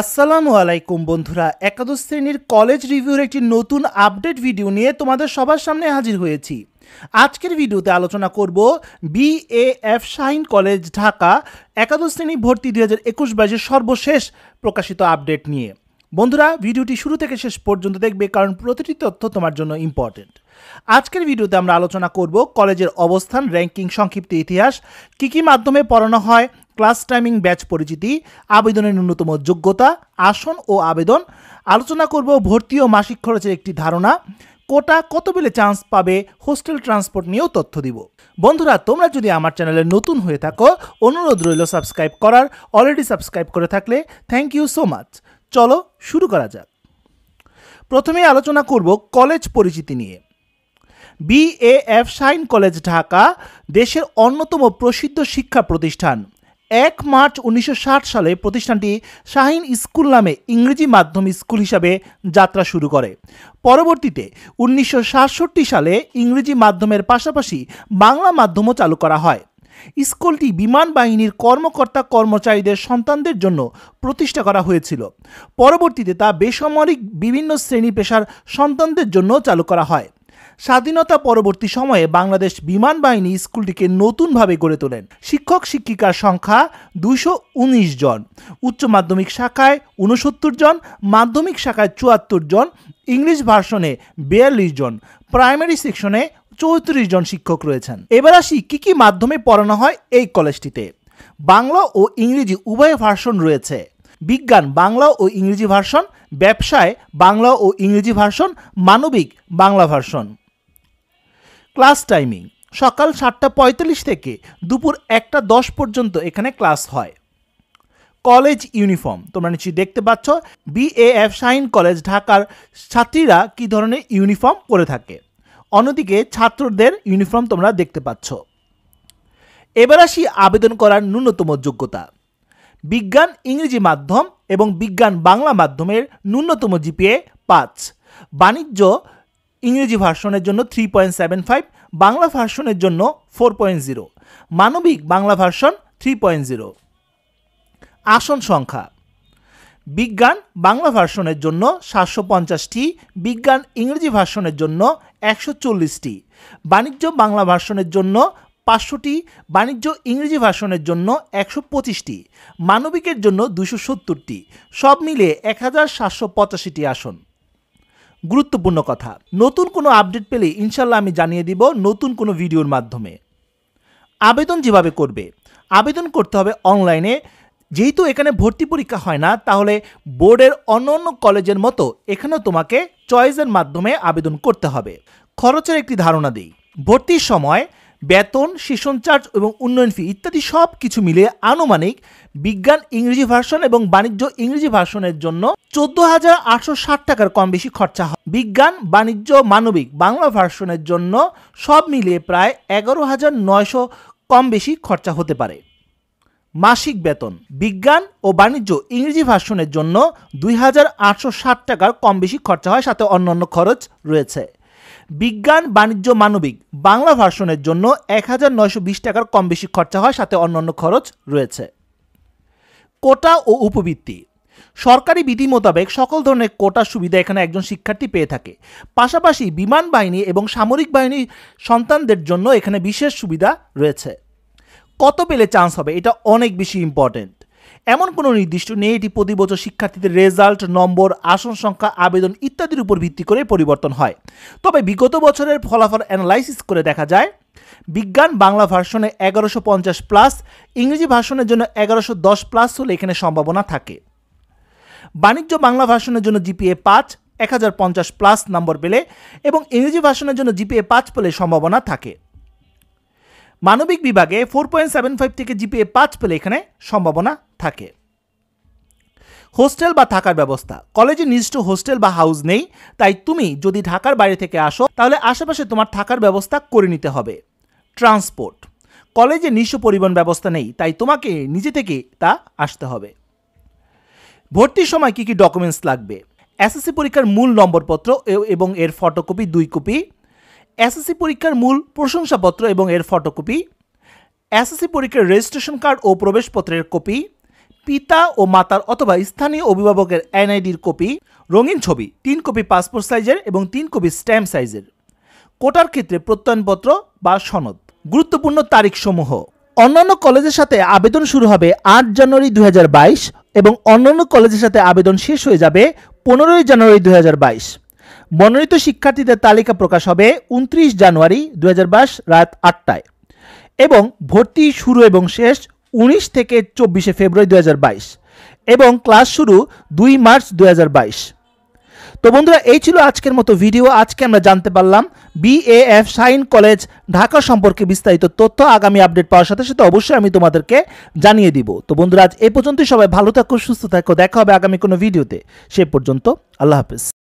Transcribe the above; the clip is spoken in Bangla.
আসসালামু আলাইকুম বন্ধুরা একাদশ শ্রেণীর কলেজ রিভিউর একটি নতুন আপডেট ভিডিও নিয়ে তোমাদের সবার সামনে হাজির হয়েছি আজকের ভিডিওতে আলোচনা করব এফ শাহিন কলেজ ঢাকা একাদশ শ্রেণী ভর্তি দুই হাজার একুশ বাইশের সর্বশেষ প্রকাশিত আপডেট নিয়ে বন্ধুরা ভিডিওটি শুরু থেকে শেষ পর্যন্ত দেখবে কারণ প্রতিটি তথ্য তোমার জন্য ইম্পর্টেন্ট আজকের ভিডিওতে আমরা আলোচনা করব কলেজের অবস্থান র্যাঙ্কিং সংক্ষিপ্ত ইতিহাস কী কী মাধ্যমে পড়ানো হয় ক্লাস টাইমিং ব্যাচ পরিচিতি আবেদনের ন্যূনতম যোগ্যতা আসন ও আবেদন আলোচনা করব ভর্তি ও মাসিক খরচের একটি ধারণা কোটা কত বেলে চান্স পাবে হোস্টেল ট্রান্সপোর্ট নিয়েও তথ্য দিব বন্ধুরা তোমরা যদি আমার চ্যানেলে নতুন হয়ে থাকো অনুরোধ রইল সাবস্ক্রাইব করার অলরেডি সাবস্ক্রাইব করে থাকলে থ্যাংক ইউ সো মাচ চলো শুরু করা যাক প্রথমে আলোচনা করব কলেজ পরিচিতি নিয়ে বিএএফ শাইন কলেজ ঢাকা দেশের অন্যতম প্রসিদ্ধ শিক্ষা প্রতিষ্ঠান এক মার্চ উনিশশো সালে প্রতিষ্ঠানটি শাহিন স্কুল নামে ইংরেজি মাধ্যম স্কুল হিসাবে যাত্রা শুরু করে পরবর্তীতে উনিশশো সালে ইংরেজি মাধ্যমের পাশাপাশি বাংলা মাধ্যমও চালু করা হয় স্কুলটি বিমান বাহিনীর কর্মকর্তা কর্মচারীদের সন্তানদের জন্য প্রতিষ্ঠা করা হয়েছিল পরবর্তীতে তা বেসামরিক বিভিন্ন শ্রেণী পেশার সন্তানদের জন্য চালু করা হয় স্বাধীনতা পরবর্তী সময়ে বাংলাদেশ বিমান বাহিনী স্কুলটিকে নতুনভাবে গড়ে তোলেন শিক্ষক শিক্ষিকার সংখ্যা দুশো জন উচ্চ মাধ্যমিক শাখায় উনসত্তর জন মাধ্যমিক শাখায় চুয়াত্তর জন ইংলিশ ভার্সনে বিয়াল্লিশ জন প্রাইমারি সেকশনে চৌত্রিশ জন শিক্ষক রয়েছেন এবার আসি কী কী মাধ্যমে পড়ানো হয় এই কলেজটিতে বাংলা ও ইংরেজি উভয় ভার্সন রয়েছে বিজ্ঞান বাংলা ও ইংরেজি ভার্সন ব্যবসায় বাংলা ও ইংরেজি ভার্সন মানবিক বাংলা ভার্সন ক্লাস টাইমিং সকাল সাতটা পঁয়তাল্লিশ থেকে দুপুর একটা দশ পর্যন্ত এখানে ক্লাস হয় কলেজ ইউনিফর্ম তোমরা নিশ্চয়ই দেখতে পাচ্ছ বি এফ শাইন কলেজ ঢাকার ছাত্রীরা কি ধরনের ইউনিফর্ম পরে থাকে অন্যদিকে ছাত্রদের ইউনিফর্ম তোমরা দেখতে পাচ্ছ এবার আসি আবেদন করার ন্যূনতম যোগ্যতা বিজ্ঞান ইংরেজি মাধ্যম এবং বিজ্ঞান বাংলা মাধ্যমের ন্যূনতম জিপিএ পাঁচ বাণিজ্য ইংরেজি ভার্সনের জন্য three point seven five Bangla ভার্সনের জন্য ফোর পয়েন্ট জিরো মানবিক Bangla version three point zero আসন সংখ্যা বিজ্ঞান বাংলা ভার্সনের জন্য সাতশো পঞ্চাশটি বিজ্ঞান ইংরেজি ভার্সনের জন্য একশো চল্লিশটি বাণিজ্য বাংলা ভার্সনের জন্য পাঁচশোটি বাণিজ্য ইংরেজি ভাষণের জন্য একশো পঁচিশটি মানবিকের জন্য দুশো সত্তরটি সব মিলে এক হাজার সাতশো পঁচাশিটি আসন গুরুত্বপূর্ণ কথা নতুন কোনো আপডেট পেলে ইনশাল্লাহ আমি জানিয়ে দিব নতুন কোনো ভিডিওর মাধ্যমে আবেদন যেভাবে করবে আবেদন করতে হবে অনলাইনে যেহেতু এখানে ভর্তি পরীক্ষা হয় না তাহলে বোর্ডের অন্য অন্য কলেজের মতো এখানেও তোমাকে চয়েসের মাধ্যমে আবেদন করতে হবে খরচের একটি ধারণা দিই ভর্তির সময় বেতন সেশন চার্জ এবং উন্নয়ন ফি ইত্যাদি সব কিছু মিলিয়ে আনুমানিক বিজ্ঞান ইংরেজি ভার্সন এবং বাণিজ্য ইংরেজি ভার্সনের জন্য চোদ্দ হাজার আটশো ষাট টাকার কম বেশি খরচা হয় বিজ্ঞান বাণিজ্য মানবিক বাংলা ভার্সনের জন্য সব মিলিয়ে প্রায় এগারো হাজার নয়শো কম বেশি খরচা হতে পারে মাসিক বেতন বিজ্ঞান ও বাণিজ্য ইংরেজি ভার্সনের জন্য দুই হাজার আটশো ষাট টাকার কম বেশি খরচা হয় সাথে অন্যান্য খরচ রয়েছে বিজ্ঞান বাণিজ্য মানবিক বাংলা ভার্সনের জন্য এক হাজার নয়শো বিশ টাকার কম বেশি খরচা হয় সাথে অন্যান্য খরচ রয়েছে কোটা ও উপবৃত্তি সরকারি বিধি মোতাবেক সকল ধরনের কোটা সুবিধা এখানে একজন শিক্ষার্থী পেয়ে থাকে পাশাপাশি বিমান বাহিনী এবং সামরিক বাহিনীর সন্তানদের জন্য এখানে বিশেষ সুবিধা রয়েছে কত পেলে চান্স হবে এটা অনেক বেশি ইম্পর্টেন্ট এমন কোনো নির্দিষ্ট নেই এটি প্রতি বছর শিক্ষার্থীদের রেজাল্ট নম্বর আসন সংখ্যা আবেদন ইত্যাদির উপর ভিত্তি করে পরিবর্তন হয় তবে বিগত বছরের ফলাফল অ্যানালাইসিস করে দেখা যায় বিজ্ঞান বাংলা ভার্সনে এগারোশো পঞ্চাশ প্লাস ইংরেজি ভার্সনের জন্য এগারোশো দশ প্লাস হলে এখানে সম্ভাবনা থাকে বাণিজ্য বাংলা ভার্সনের জন্য জিপিএ পাঁচ এক হাজার পঞ্চাশ প্লাস নম্বর পেলে এবং ইংরেজি ভার্সনের জন্য জিপিএ পাঁচ পেলে সম্ভাবনা থাকে মানবিক বিভাগে ফোর পয়েন্ট সেভেন ফাইভ থেকে জিপিএ পাঁচ পেলে এখানে সম্ভাবনা থাকে হোস্টেল বা থাকার ব্যবস্থা কলেজে নির্দিষ্ট হোস্টেল বা হাউস নেই তাই তুমি যদি ঢাকার বাইরে থেকে আসো তাহলে আশেপাশে তোমার থাকার ব্যবস্থা করে নিতে হবে ট্রান্সপোর্ট কলেজে নিঃস্ব পরিবহন ব্যবস্থা নেই তাই তোমাকে নিজে থেকে তা আসতে হবে ভর্তির সময় কী কী ডকুমেন্টস লাগবে এসএসসি পরীক্ষার মূল নম্বরপত্র এবং এর ফটোকপি দুই কপি এসএসসি পরীক্ষার মূল প্রশংসাপত্র এবং এর ফটোকপি এসএসসি পরীক্ষার রেজিস্ট্রেশন কার্ড ও প্রবেশপত্রের কপি পিতা ও মাতার অথবা স্থানীয় অভিভাবকের এনআইডির কপি রঙিন ছবি তিন কপি পাসপোর্ট সাইজের এবং তিন কপি স্ট্যাম্প সাইজের কোটার ক্ষেত্রে প্রত্যয়নপত্র বা সনদ গুরুত্বপূর্ণ তারিখসমূহ অন্যান্য কলেজের সাথে আবেদন শুরু হবে আট জানুয়ারি দু এবং অন্যান্য কলেজের সাথে আবেদন শেষ হয়ে যাবে পনেরোই জানুয়ারি দু মনোনীত শিক্ষার্থীদের তালিকা প্রকাশ হবে উনত্রিশ জানুয়ারি দু রাত আটটায় এবং ভর্তি শুরু এবং শেষ উনিশ থেকে চব্বিশে ফেব্রুয়ারি দু এবং ক্লাস শুরু দুই মার্চ দু তো বন্ধুরা এই ছিল আজকের মতো ভিডিও আজকে আমরা জানতে পারলাম বিএএফ সাইন কলেজ ঢাকা সম্পর্কে বিস্তারিত তথ্য আগামী আপডেট পাওয়ার সাথে সাথে অবশ্যই আমি তোমাদেরকে জানিয়ে দিব তো বন্ধুরা আজ এ পর্যন্তই সবাই ভালো থাকো সুস্থ থাকো দেখা হবে আগামী কোনো ভিডিওতে সে পর্যন্ত আল্লাহ হাফিজ